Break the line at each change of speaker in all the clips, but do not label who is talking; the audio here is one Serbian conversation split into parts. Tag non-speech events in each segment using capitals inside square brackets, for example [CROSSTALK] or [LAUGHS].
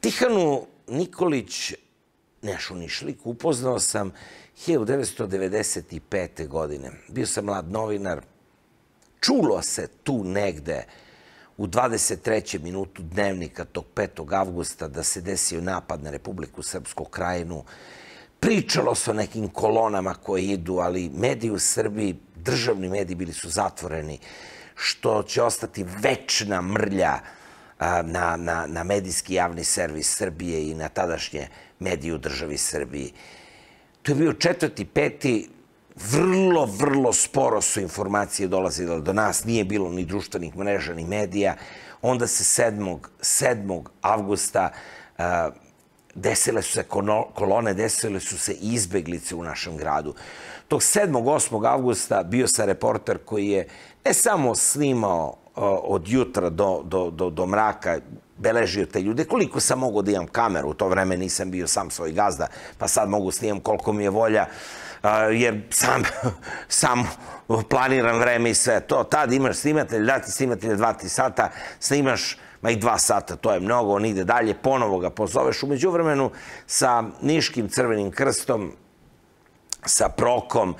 Tihanu Nikolić Nešu Nišlik upoznao sam 1995. godine. Bio sam mlad novinar. Čulo se tu negde u 23. minutu dnevnika tog 5. avgusta da se desio napad na Republiku Srpsku krajinu. Pričalo se o nekim kolonama koje idu, ali mediji u Srbiji, državni mediji bili su zatvoreni, što će ostati večna mrlja uh, na, na, na medijski javni servis Srbije i na tadašnje medije u državi Srbiji. To je bio četvrti, peti, vrlo, vrlo sporo su informacije dolazile do nas, nije bilo ni društvenih mreža, ni medija. Onda se 7. 7. avgusta a, desile su se kolone, desile su se izbeglice u našem gradu. Tog 7. 8. avgusta bio sam reporter koji je ne samo snimao Uh, od jutra do, do, do, do mraka beležio te ljude. Koliko sam mogao da imam kameru, u to vreme nisam bio sam svoj gazda, pa sad mogu snimam koliko mi je volja, uh, jer sam, [LAUGHS] sam planiram vreme i sve to. Tad imaš snimatelj, da ti snimatelj 2-3 sata, snimaš ma i dva sata, to je mnogo, on ide dalje, ponovo ga pozoveš. Umeđu vremenu sa Niškim crvenim krstom sa Prokom,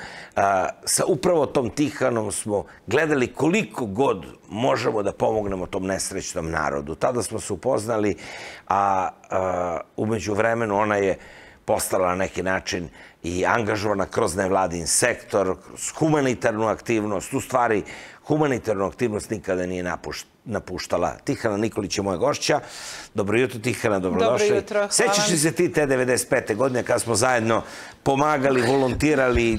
sa upravo tom Tihanom smo gledali koliko god možemo da pomognemo tom nesrećnom narodu. Tada smo se upoznali, a, a umeđu vremenu ona je postala na neki način i angažovana kroz nevladin sektor, s humanitarnu aktivnost, u stvari humanitarnu aktivnost nikada nije napuštala. Tihana Nikolić je moja gošća. Dobro jutro, Tihana, dobrodošli. Dobro jutro, hvala. Sećaš li se ti te 95. godine kada smo zajedno pomagali, volontirali,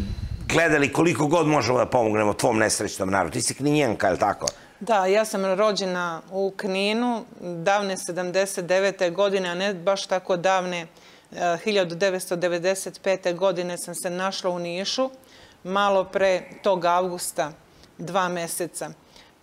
gledali koliko god možemo da pomognemo tvom nesrećnom narodu? Ti si kninjenka, je li tako?
Da, ja sam rođena u Kninu davne 79. godine, a ne baš tako davne 79 1995. godine sam se našla u Nišu, malo pre tog avgusta, dva meseca.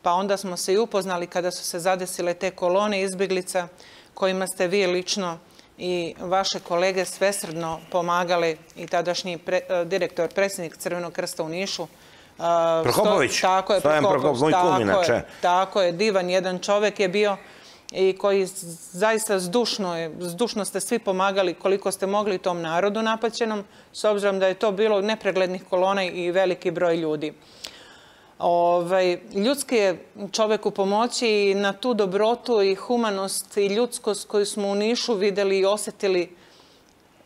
Pa onda smo se i upoznali kada su se zadesile te kolone izbjeglica kojima ste vi lično i vaše kolege svesrdno pomagale i tadašnji e, direktor, predsjednik Crvenog krsta u Nišu, e, Prokopović, Stojan Prokopović, moj kum inače. Tako je, divan jedan čovek je bio i koji zaista zdušno, zdušno ste svi pomagali koliko ste mogli tom narodu napaćenom, s obzirom da je to bilo nepreglednih kolona i veliki broj ljudi. Ovaj, ljudski je čoveku pomoći i na tu dobrotu i humanost i ljudskost koju smo u Nišu videli i osetili,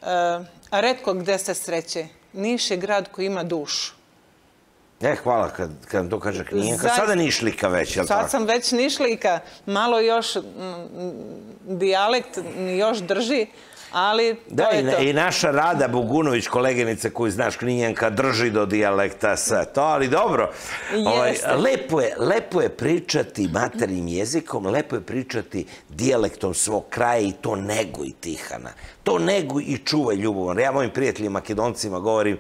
a eh, redko gde se sreće. Niš je grad koji ima dušu.
E, hvala kad, kad vam to kaže Knijenka. Sada nišlika već, je tako? Sad sam
već nišlika. Malo još m, dijalekt još drži, Ali, da, je i, to.
i naša Rada Bogunović, koleginica koju znaš, Kninjanka, drži do dijalekta sa to, ali dobro. Ovaj, lepo, je, lepo je pričati maternim jezikom, lepo je pričati dijalektom svog kraja i to nego Tihana. To neguj i čuvaj ljubovan. Ja mojim prijateljima makedoncima govorim,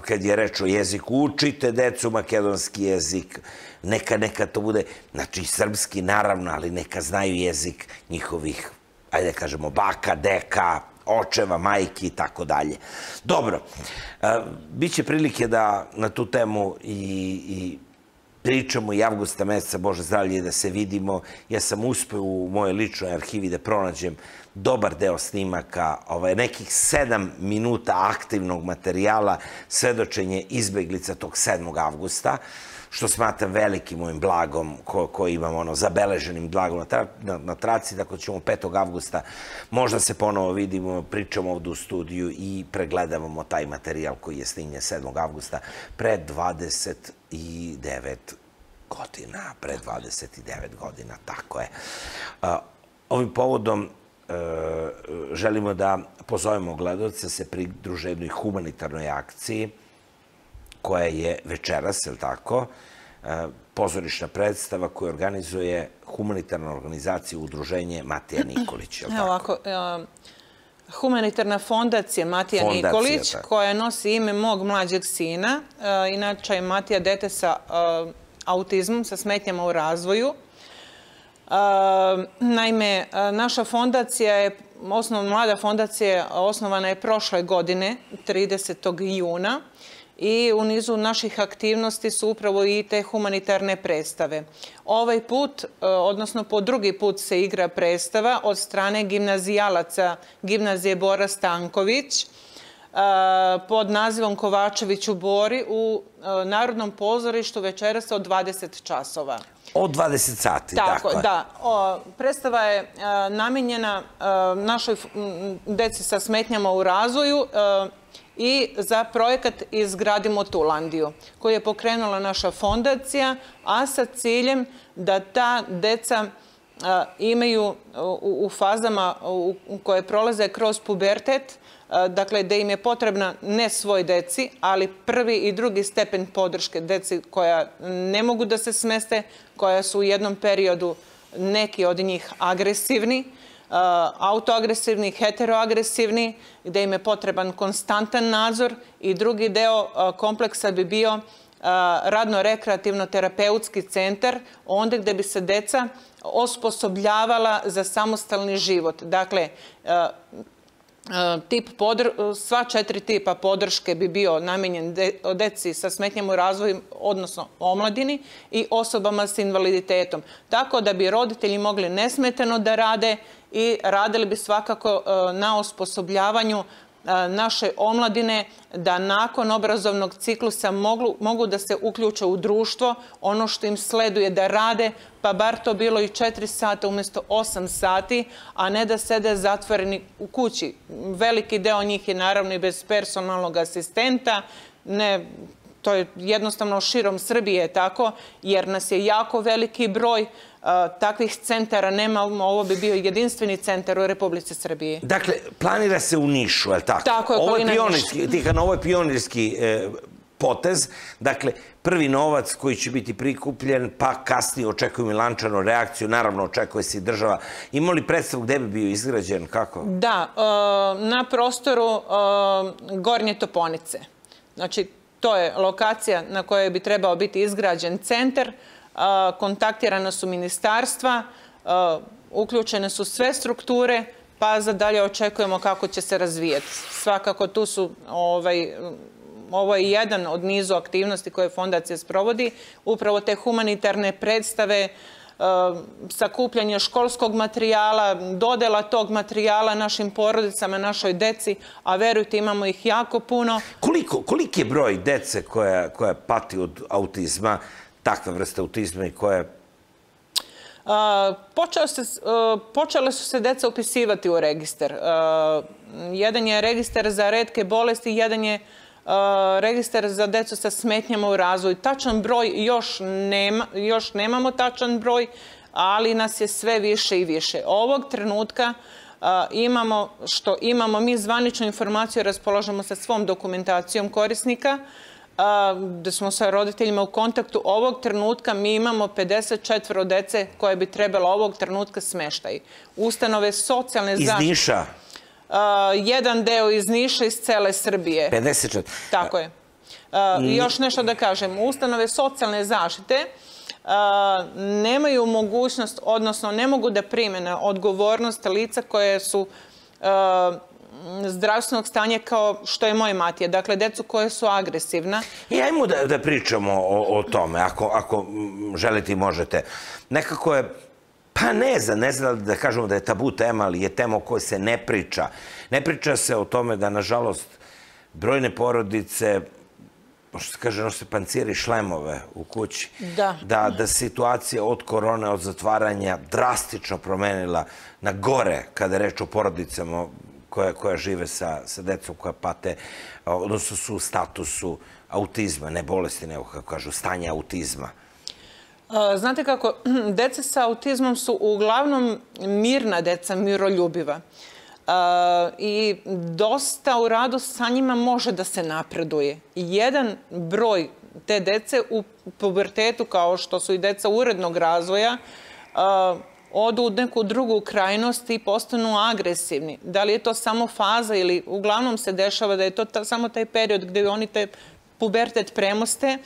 kad je reč o jeziku, učite decu makedonski jezik neka, neka to bude, znači srpski naravno, ali neka znaju jezik njihovih ajde da kažemo, baka, deka, očeva, majki i tako dalje. Dobro, e, biće prilike da na tu temu i, i pričamo i avgusta meseca, Bože zdravlje, da se vidimo. Ja sam uspeo u mojoj ličnoj arhivi da pronađem dobar deo snimaka, ovaj, nekih sedam minuta aktivnog materijala, svedočenje izbeglica tog 7. avgusta što smatram velikim mojim blagom ko, koji imam, ono, zabeleženim blagom na, tra, na, na traci, tako da ćemo 5. avgusta možda se ponovo vidimo, pričamo ovde u studiju i pregledavamo taj materijal koji je snimljen 7. avgusta pre 29 godina, pre 29 godina, tako je. Ovim povodom e, želimo da pozovemo gledalce da se pridruže jednoj humanitarnoj akciji koja je večeras, je li tako, e, pozorišna predstava koju organizuje humanitarna organizacija Udruženje Matija Nikolić, je li
tako? ovako, e, humanitarna fondacija Matija fondacija, Nikolić, tako. koja nosi ime mog mlađeg sina. E, inače je Matija dete sa autizmom, sa smetnjama u razvoju. Naime, naša fondacija je, osnovna mlada fondacija osnovana je prošle godine, 30. juna i u nizu naših aktivnosti su upravo i te humanitarne predstave. Ovaj put, e, odnosno po drugi put se igra predstava od strane gimnazijalaca gimnazije Bora Stanković e, pod nazivom Kovačević u Bori u e, Narodnom pozorištu večeras od 20 časova.
Od 20 sati, Tako, dakle.
Da. predstava je namenjena našoj deci sa smetnjama u razvoju i za projekat Izgradimo Tulandiju, koji je pokrenula naša fondacija, a sa ciljem da ta deca imaju u fazama koje prolaze kroz pubertet, dakle da im je potrebna ne svoj deci, ali prvi i drugi stepen podrške deci koja ne mogu da se smeste, koja su u jednom periodu neki od njih agresivni, Uh, autoagresivni, heteroagresivni, gde im je potreban konstantan nadzor i drugi deo uh, kompleksa bi bio uh, radno-rekreativno-terapeutski centar, onda gde bi se deca osposobljavala za samostalni život. Dakle, tip podr... sva četiri tipa podrške bi bio namenjen de... deci sa smetnjama u razvoju, odnosno omladini i osobama s invaliditetom. Tako da bi roditelji mogli nesmeteno da rade i radili bi svakako e, na osposobljavanju naše omladine da nakon obrazovnog ciklusa mogu, mogu da se uključe u društvo, ono što im sleduje da rade, pa bar to bilo i 4 sata umesto 8 sati, a ne da sede zatvoreni u kući. Veliki deo njih je naravno i bez personalnog asistenta, ne to je jednostavno širom Srbije tako, jer nas je jako veliki broj takvih centara nema, ovo bi bio jedinstveni centar u Republici Srbiji.
Dakle, planira se u Nišu, je li tako? Tako je, ovo je pionirski, Tihana, ovo je pionirski e, potez. Dakle, prvi novac koji će biti prikupljen, pa kasnije očekuju Milančanu reakciju, naravno očekuje se i država. Ima li predstavu gde bi bio izgrađen, kako?
Da, e, na prostoru e, Gornje Toponice. Znači, to je lokacija na kojoj bi trebao biti izgrađen centar, kontaktirana su ministarstva, uključene su sve strukture, pa za dalje očekujemo kako će se razvijeti. Svakako tu su ovaj, ovo je jedan od nizu aktivnosti koje fondacija sprovodi, upravo te humanitarne predstave, sakupljanje školskog materijala, dodela tog materijala našim porodicama, našoj deci, a verujte imamo ih jako puno.
Koliko, koliki je broj dece koja, koja pati od autizma? takve vrste autizma i koje
Uh, počeo se, uh, počele su se deca upisivati u registar. Uh, jedan je registar za redke bolesti, jedan je e, registar za decu sa smetnjama u razvoju. Tačan broj još, nema, još nemamo tačan broj, ali nas je sve više i više. Ovog trenutka imamo, što imamo mi zvaničnu informaciju, raspoložemo sa svom dokumentacijom korisnika, Um, da smo sa roditeljima u kontaktu. Ovog trenutka mi imamo 54 dece koje bi trebalo ovog trenutka smeštaj. Ustanove socijalne zaštite. Iz Niša? Uh, jedan deo iz Niša, iz cele Srbije. 54? Tako je. I uh, mm. još nešto da kažem. Ustanove socijalne zaštite uh, nemaju mogućnost, odnosno ne mogu da primene odgovornost lica koje su zdravstvenog stanja kao što je moje matije. Dakle, decu koje su agresivna.
I ajmo da, da pričamo o, o tome, ako, ako mm, želite i možete. Nekako je Pa ne znam, ne znam da kažemo da je tabu tema, ali je tema o kojoj se ne priča. Ne priča se o tome da, nažalost, brojne porodice, što se kaže, nose panciri šlemove u kući. Da. Da, da situacija od korone, od zatvaranja drastično promenila na gore, kada je reč o porodicama koja, koja žive sa, sa decom koja pate, odnosno su u statusu autizma, ne bolesti, nego kako kažu, stanja autizma?
Znate kako, [CLEARS THROAT] deca sa autizmom su uglavnom mirna deca, miroljubiva. I dosta u radu sa njima može da se napreduje. Jedan broj te dece u pubertetu, kao što su i deca urednog razvoja, odu u neku drugu krajnost i postanu agresivni. Da li je to samo faza ili uglavnom se dešava da je to samo taj period gde oni te pubertet premoste,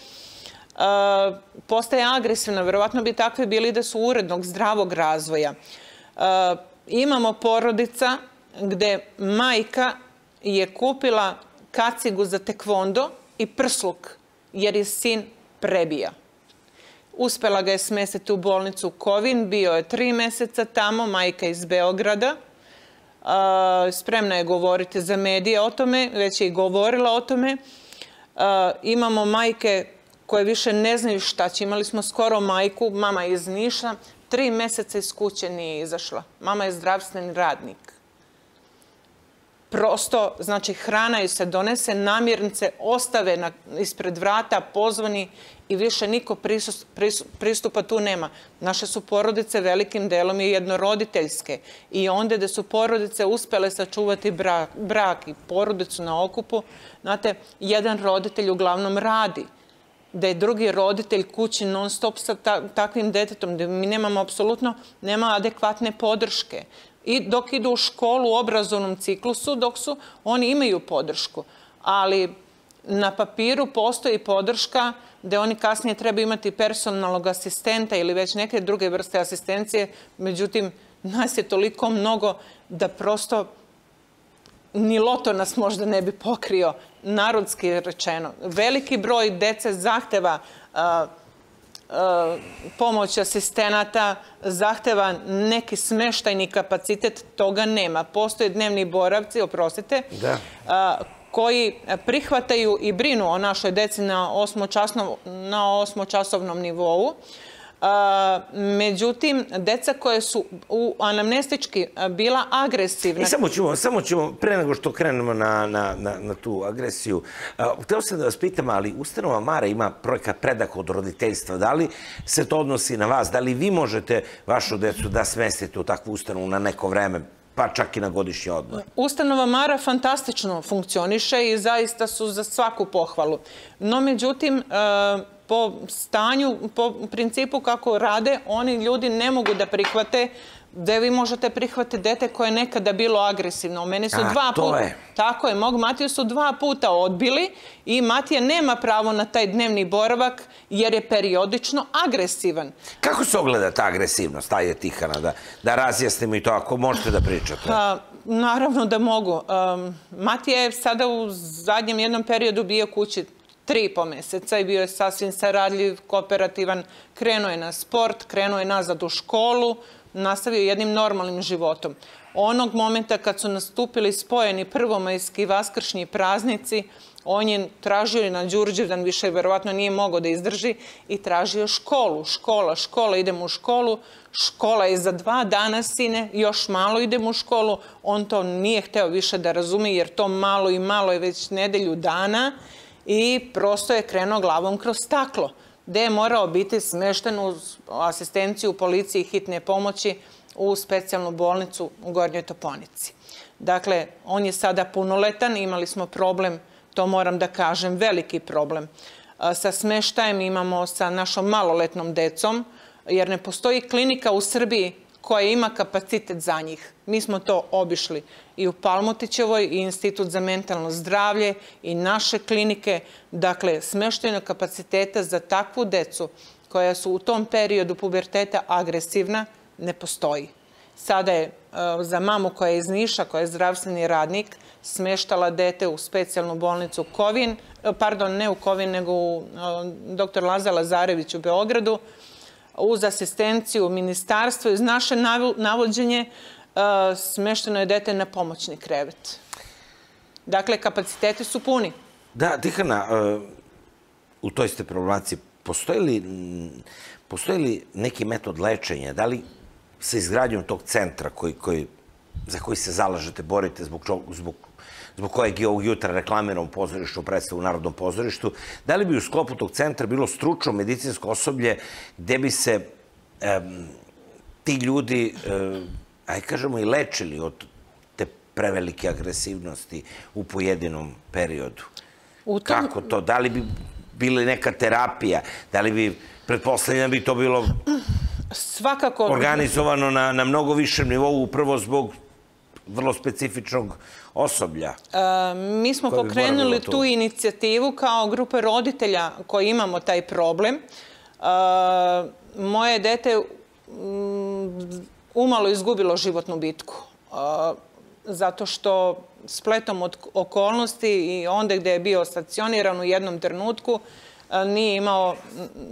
uh, postaje agresivna. Verovatno bi takve bili da su urednog, zdravog razvoja. Uh, imamo porodica gde majka je kupila kacigu za tekvondo i prsluk, jer je sin prebija. Uspela ga je smestiti u bolnicu Kovin, bio je tri meseca tamo, majka iz Beograda. E, spremna je govoriti za medije o tome, već je i govorila o tome. E, imamo majke koje više ne znaju šta će. Imali smo skoro majku, mama iz Niša, tri meseca iz kuće nije izašla. Mama je zdravstveni radnik prosto, znači, hrana ju se donese, namirnice ostave na, ispred vrata, pozvani i više niko pristupa tu nema. Naše su porodice velikim delom i jednoroditeljske i onda da su porodice uspele sačuvati brak, brak i porodicu na okupu, znate, jedan roditelj uglavnom radi da je drugi roditelj kući non stop sa takvim detetom, da mi nemamo apsolutno, nema adekvatne podrške i dok idu u školu u obrazovnom ciklusu, dok su, oni imaju podršku. Ali na papiru postoji podrška gde oni kasnije treba imati personalnog asistenta ili već neke druge vrste asistencije. Međutim, nas je toliko mnogo da prosto ni loto nas možda ne bi pokrio, narodski rečeno. Veliki broj dece zahteva uh, pomoć asistenata zahteva neki smeštajni kapacitet, toga nema. Postoje dnevni boravci, oprostite, da. koji prihvataju i brinu o našoj deci na osmočasnovnom, na osmočasovnom nivou međutim, deca koje su u anamnestički bila agresivna... I e, samo
ćemo, samo ćemo pre nego što krenemo na, na, na, na tu agresiju, hteo sam da vas pitam, ali ustanova Mara ima projekat predak od roditeljstva. Da li se to odnosi na vas? Da li vi možete vašu decu da smestite u takvu ustanovu na neko vreme? pa čak i na godišnji odmor.
Ustanova Mara fantastično funkcioniše i zaista su za svaku pohvalu. No, međutim, po stanju, po principu kako rade, oni ljudi ne mogu da prihvate da vi možete prihvatiti dete koje je nekada bilo agresivno. Meni su dva puta... Tako je, mog Matiju su dva puta odbili i Matija nema pravo na taj dnevni boravak jer je periodično agresivan.
Kako se ogleda ta agresivnost, taj je Tihana, da, da razjasnimo i to ako možete da pričate? A,
pa, naravno da mogu. Matija je sada u zadnjem jednom periodu bio kući tri i po meseca i bio je sasvim saradljiv, kooperativan, krenuo je na sport, krenuo je nazad u školu, nastavio je jednim normalnim životom. Onog momenta kad su nastupili spojeni prvomajski i vaskršnji praznici, on je tražio na Đurđevdan, više verovatno nije mogao da izdrži, i tražio školu. Škola, škola, idem u školu, škola je za dva dana, sine, još malo idem u školu. On to nije hteo više da razume, jer to malo i malo je već nedelju dana i prosto je krenuo glavom kroz staklo, gde je morao biti smešten uz asistenciju policiji hitne pomoći u specijalnu bolnicu u Gornjoj Toponici. Dakle, on je sada punoletan, imali smo problem, to moram da kažem, veliki problem. Sa smeštajem imamo sa našom maloletnom decom, jer ne postoji klinika u Srbiji koja ima kapacitet za njih. Mi smo to obišli i u Palmotićevoj i Institut za mentalno zdravlje i naše klinike. Dakle, smeštajno kapaciteta za takvu decu koja su u tom periodu puberteta agresivna ne postoji. Sada je e, za mamu koja je iz Niša, koja je zdravstveni radnik, smeštala dete u specijalnu bolnicu Kovin, e, pardon, ne u Kovin, nego u e, dr. Laza Lazarević u Beogradu, uz asistenciju ministarstva i naše navođenje e, smešteno je dete na pomoćni krevet. Dakle, kapacitete su puni.
Da, Tihana, e, u toj ste problemaciji, postoji li, neki metod lečenja? Da li sa izgradnjom tog centra koji, koji, za koji se zalažete, borite zbog, zbog zbog kojeg je ovog jutra reklamiran u pozorištu, predstavu u Narodnom pozorištu, da li bi u sklopu tog centra bilo stručno medicinsko osoblje gde bi se ti ljudi, aj kažemo, i lečili od te prevelike agresivnosti u pojedinom periodu?
U Kako to?
Da li bi bile neka terapija? Da li bi, pretpostavljam, da bi to bilo
Svakako... organizovano
na, na mnogo višem nivou, upravo zbog vrlo specifičnog osoblja?
E, mi smo pokrenuli tu. inicijativu kao grupe roditelja koji imamo taj problem. E, moje dete mm, umalo izgubilo životnu bitku. E, zato što spletom od okolnosti i onda gde je bio stacioniran u jednom trenutku, E, nije imao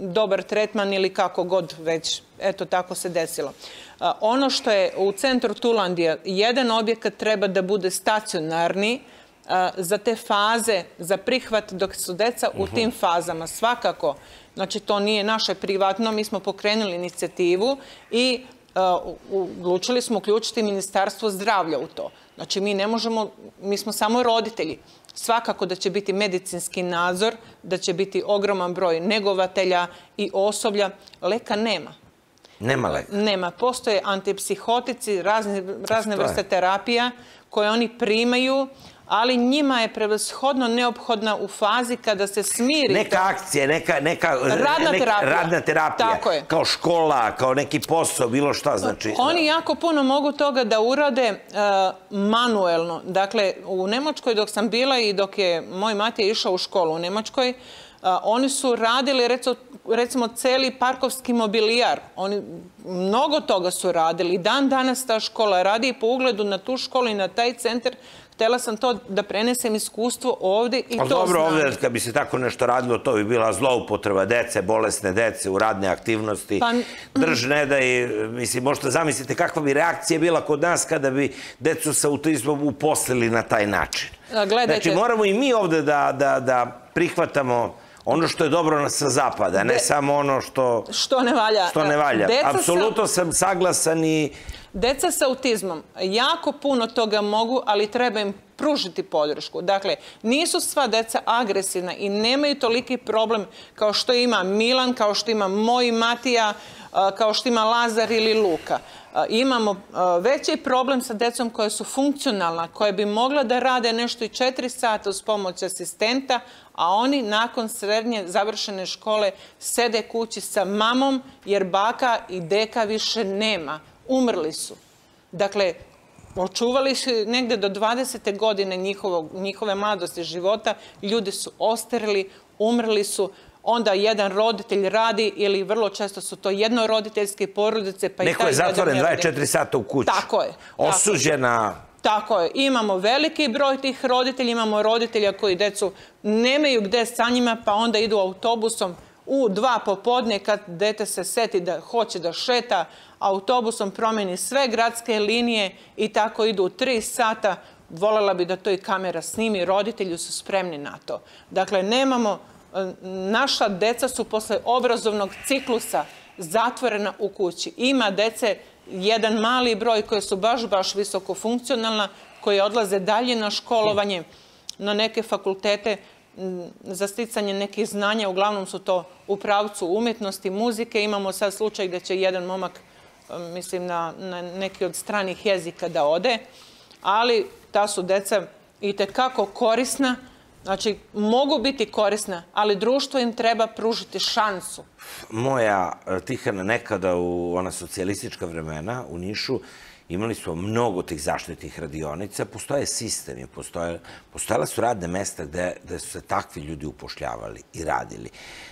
dobar tretman ili kako god već. Eto, tako se desilo. E, ono što je u centru Tulandija, jedan objekat treba da bude stacionarni, e, za te faze, za prihvat dok su deca u tim mhm. fazama. Svakako, znači to nije naše privatno, mi smo pokrenuli inicijativu i odlučili smo uključiti Ministarstvo zdravlja u to. Znači mi ne možemo, mi smo samo roditelji. Svakako da će biti medicinski nadzor, da će biti ogroman broj negovatelja i osoblja. Leka nema. Nema leka? Nema. Postoje antipsihotici, razne, razne vrste terapija koje oni primaju ali njima je prevashodno neophodna u fazi kada se smiri. Neka
akcija, neka, neka radna, nek, terapija. radna terapija. Tako je. Kao škola, kao neki posao, bilo šta znači. Oni
da. jako puno mogu toga da urade uh, manuelno. Dakle, u Nemačkoj dok sam bila i dok je moj mati išao u školu u Nemačkoj, Uh, oni su radili recimo, recimo celi parkovski mobilijar. Oni mnogo toga su radili. Dan danas ta škola radi po ugledu na tu školu i na taj centar Htela sam to da prenesem iskustvo ovde i to dobro, znam. Dobro, ovde
kad bi se tako nešto radilo, to bi bila zloupotreba dece, bolesne dece u radne aktivnosti. Pa... Mm. Drž ne da i, mislim, možete zamislite kakva bi reakcija bila kod nas kada bi decu sa autizmom uposlili na taj način.
A, gledajte... Znači, moramo
i mi ovde da, da, da prihvatamo ono što je dobro sa zapada, ne samo ono što... Što ne
valja. Što Apsolutno
sam saglasan i...
Deca sa autizmom, jako puno toga mogu, ali treba im pružiti podršku. Dakle, nisu sva deca agresivna i nemaju toliki problem kao što ima Milan, kao što ima moj Matija, kao što ima Lazar ili Luka imamo veći problem sa decom koje su funkcionalna, koje bi mogla da rade nešto i četiri sata uz pomoć asistenta, a oni nakon srednje završene škole sede kući sa mamom jer baka i deka više nema. Umrli su. Dakle, očuvali su negde do 20. godine njihovog, njihove mladosti života, ljudi su osterili, umrli su, onda jedan roditelj radi ili vrlo često su to jednoroditeljske porodice. Pa Neko i taj je zatvoren 24
sata u kući. Tako je. Osuđena...
Tako je. Imamo veliki broj tih roditelja, imamo roditelja koji decu nemaju gde sa njima, pa onda idu autobusom u dva popodne kad dete se seti da hoće da šeta, autobusom promeni sve gradske linije i tako idu tri sata. Volela bi da to i kamera snimi, roditelji su spremni na to. Dakle, nemamo naša deca su posle obrazovnog ciklusa zatvorena u kući. Ima dece jedan mali broj koje su baš, baš visoko funkcionalna, koje odlaze dalje na školovanje, na neke fakultete, mm, za sticanje nekih znanja. Uglavnom su to u pravcu umetnosti, muzike. Imamo sad slučaj gde će jedan momak, mm, mislim, na, na neki od stranih jezika da ode. Ali ta su deca i tekako korisna Znači, mogu biti korisne, ali društvo im treba pružiti šansu.
Moja eh, Tihana nekada u ona socijalistička vremena u Nišu imali smo mnogo tih zaštitnih radionica, postoje sistemi, postoje, postojala su radne mesta gde, gde su se takvi ljudi upošljavali i radili.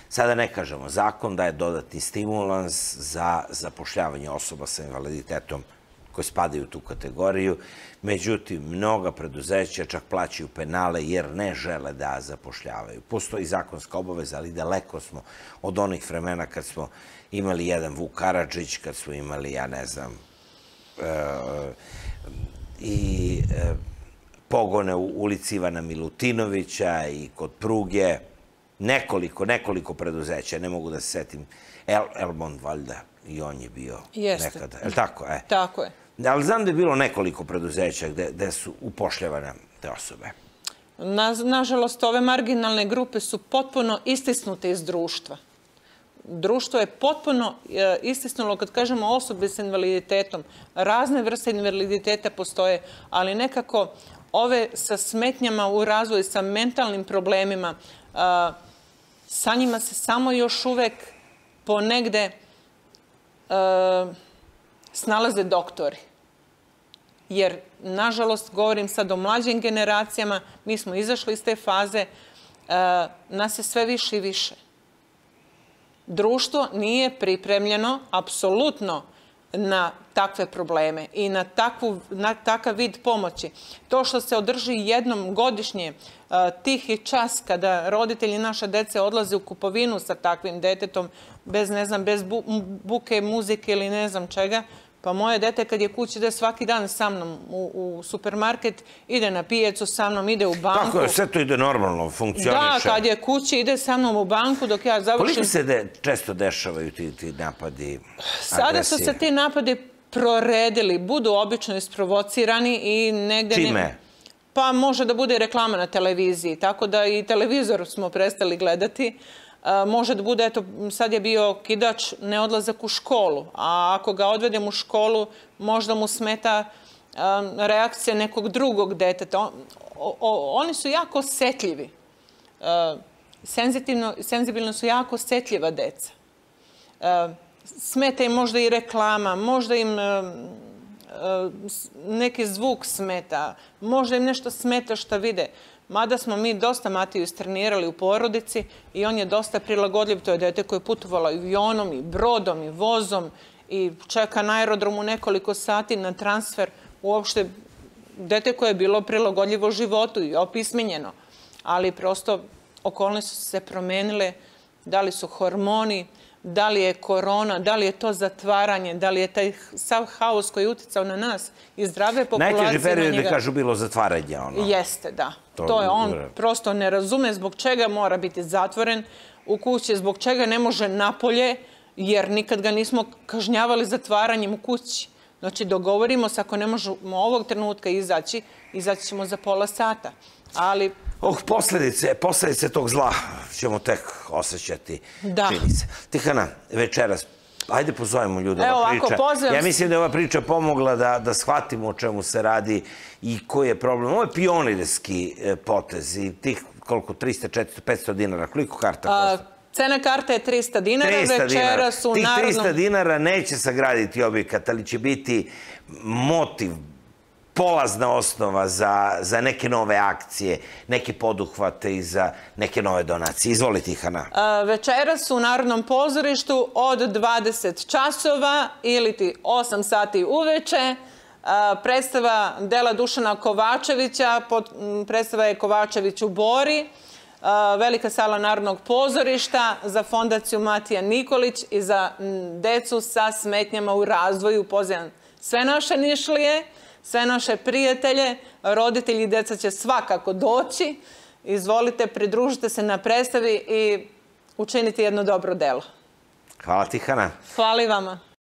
Sada ne kažemo, zakon daje dodatni stimulans za zapošljavanje osoba sa invaliditetom koje spadaju u tu kategoriju. Međutim, mnoga preduzeća čak plaćaju penale jer ne žele da zapošljavaju. Postoji zakonska obaveza, ali daleko smo od onih vremena kad smo imali jedan Vuk Karadžić, kad smo imali, ja ne znam, e, i e, pogone u ulici Ivana Milutinovića i kod pruge, nekoliko, nekoliko preduzeća, ne mogu da se setim, El, Elmond Valda, i on je bio Jeste. nekada. Je tako? E. Tako je ali znam da je bilo nekoliko preduzeća gde, gde su upošljavane te osobe.
Na, nažalost, ove marginalne grupe su potpuno istisnute iz društva. Društvo je potpuno e, istisnulo, kad kažemo osobe sa invaliditetom, razne vrste invaliditeta postoje, ali nekako ove sa smetnjama u razvoju, sa mentalnim problemima, e, sa njima se samo još uvek ponegde... E, snalaze doktori. Jer, nažalost, govorim sad o mlađim generacijama, mi smo izašli iz te faze, e, nas je sve više i više. Društvo nije pripremljeno, apsolutno, na takve probleme i na, takvu, na takav vid pomoći. To što se održi jednom godišnje e, tihi čas kada roditelji naše dece odlaze u kupovinu sa takvim detetom bez, ne znam, bez buke, muzike ili ne znam čega, Pa moje dete kad je kući da svaki dan sa mnom u, u supermarket, ide na pijecu sa mnom, ide u banku. Tako je, sve
to ide normalno, funkcioniše. Da, kad je
kući ide sa mnom u banku dok ja završim... Koliko se
de, često dešavaju ti, ti napadi, Sada su se ti
napadi proredili, budu obično isprovocirani i negde... Čime? Ne... Pa može da bude reklama na televiziji, tako da i televizor smo prestali gledati. E, može da bude, eto, sad je bio kidač, ne odlazak u školu, a ako ga odvedem u školu, možda mu smeta e, reakcija nekog drugog deteta. oni su jako osjetljivi. E, senzitivno, senzibilno su jako osjetljiva deca. Smeta im možda i reklama, možda im neki zvuk smeta, možda im nešto smeta što vide. Mada smo mi dosta Matiju istrenirali u porodici i on je dosta prilagodljiv. To je dete koje je putovalo avionom i brodom i vozom i čeka na aerodromu nekoliko sati na transfer. Uopšte, dete koje je bilo prilagodljivo životu i opismenjeno. Ali prosto okolne su se promenile, da li su hormoni, da li je korona, da li je to zatvaranje, da li je taj sav haos koji je uticao na nas i zdrave populacije Najteži period je, da kažu,
bilo zatvaranje. Ono.
Jeste, da. To, je, on prosto ne razume zbog čega mora biti zatvoren u kući, zbog čega ne može napolje, jer nikad ga nismo kažnjavali zatvaranjem u kući. Znači, dogovorimo se ako ne možemo ovog trenutka izaći, izaći ćemo za pola sata. Ali
Oh, posledice, posledice tog zla ćemo tek osjećati, da. čini se. Tihana, večeras, ajde pozovemo ljude da Evo, ova Ovako, pozivim... Ja mislim da je ova priča pomogla da, da shvatimo o čemu se radi i koji je problem. Ovo je pionirski e, potez i tih koliko, 300, 400, 500 dinara. Koliko karta košta?
Cena karte je 300 dinara, 300 večera su Tih narodno... 300
dinara neće sagraditi objekat, ali će biti motiv, polazna osnova za, za neke nove akcije, neke poduhvate i za neke nove donacije. Izvolite, Ihana.
Večeras u Narodnom pozorištu od 20 časova ili ti 8 sati uveče predstava dela Dušana Kovačevića, predstava je Kovačević u Bori, Velika sala Narodnog pozorišta za fondaciju Matija Nikolić i za decu sa smetnjama u razvoju. Pozivam sve naše nišlije sve naše prijatelje, roditelji i deca će svakako doći. Izvolite, pridružite se na predstavi i učinite jedno dobro delo.
Hvala Tihana.
Hvala i vama.